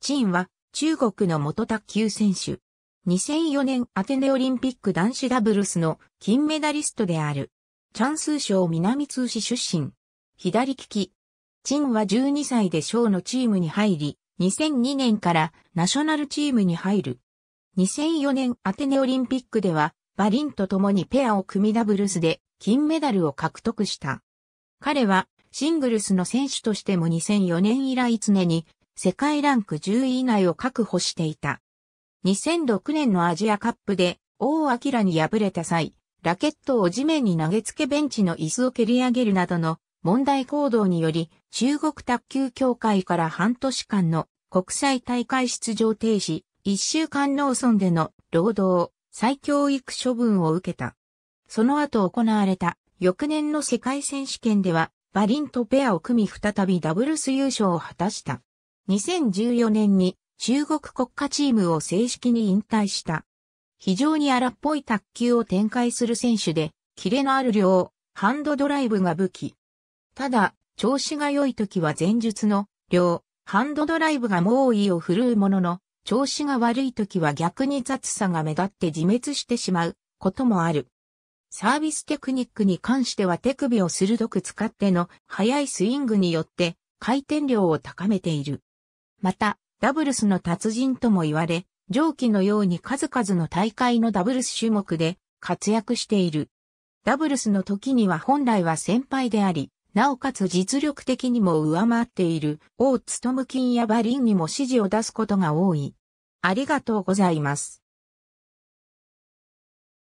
陳は中国の元卓球選手。2004年アテネオリンピック男子ダブルスの金メダリストである。チャンス省南通市出身。左利き。陳は12歳で省のチームに入り、2002年からナショナルチームに入る。2004年アテネオリンピックでは、バリンと共にペアを組みダブルスで金メダルを獲得した。彼はシングルスの選手としても2004年以来常に世界ランク10位以内を確保していた。2006年のアジアカップで王明に敗れた際、ラケットを地面に投げつけベンチの椅子を蹴り上げるなどの問題行動により、中国卓球協会から半年間の国際大会出場停止、一週間農村での労働、再教育処分を受けた。その後行われた翌年の世界選手権では、バリンとペアを組み再びダブルス優勝を果たした。2014年に中国国家チームを正式に引退した。非常に荒っぽい卓球を展開する選手で、キレのある両、ハンドドライブが武器。ただ、調子が良い時は前述の両、ハンドドライブが猛威を振るうものの、調子が悪い時は逆に雑さが目立って自滅してしまうこともある。サービステクニックに関しては手首を鋭く使っての速いスイングによって回転量を高めている。また、ダブルスの達人とも言われ、上記のように数々の大会のダブルス種目で活躍している。ダブルスの時には本来は先輩であり、なおかつ実力的にも上回っている、王勤金やバリンにも指示を出すことが多い。ありがとうございます。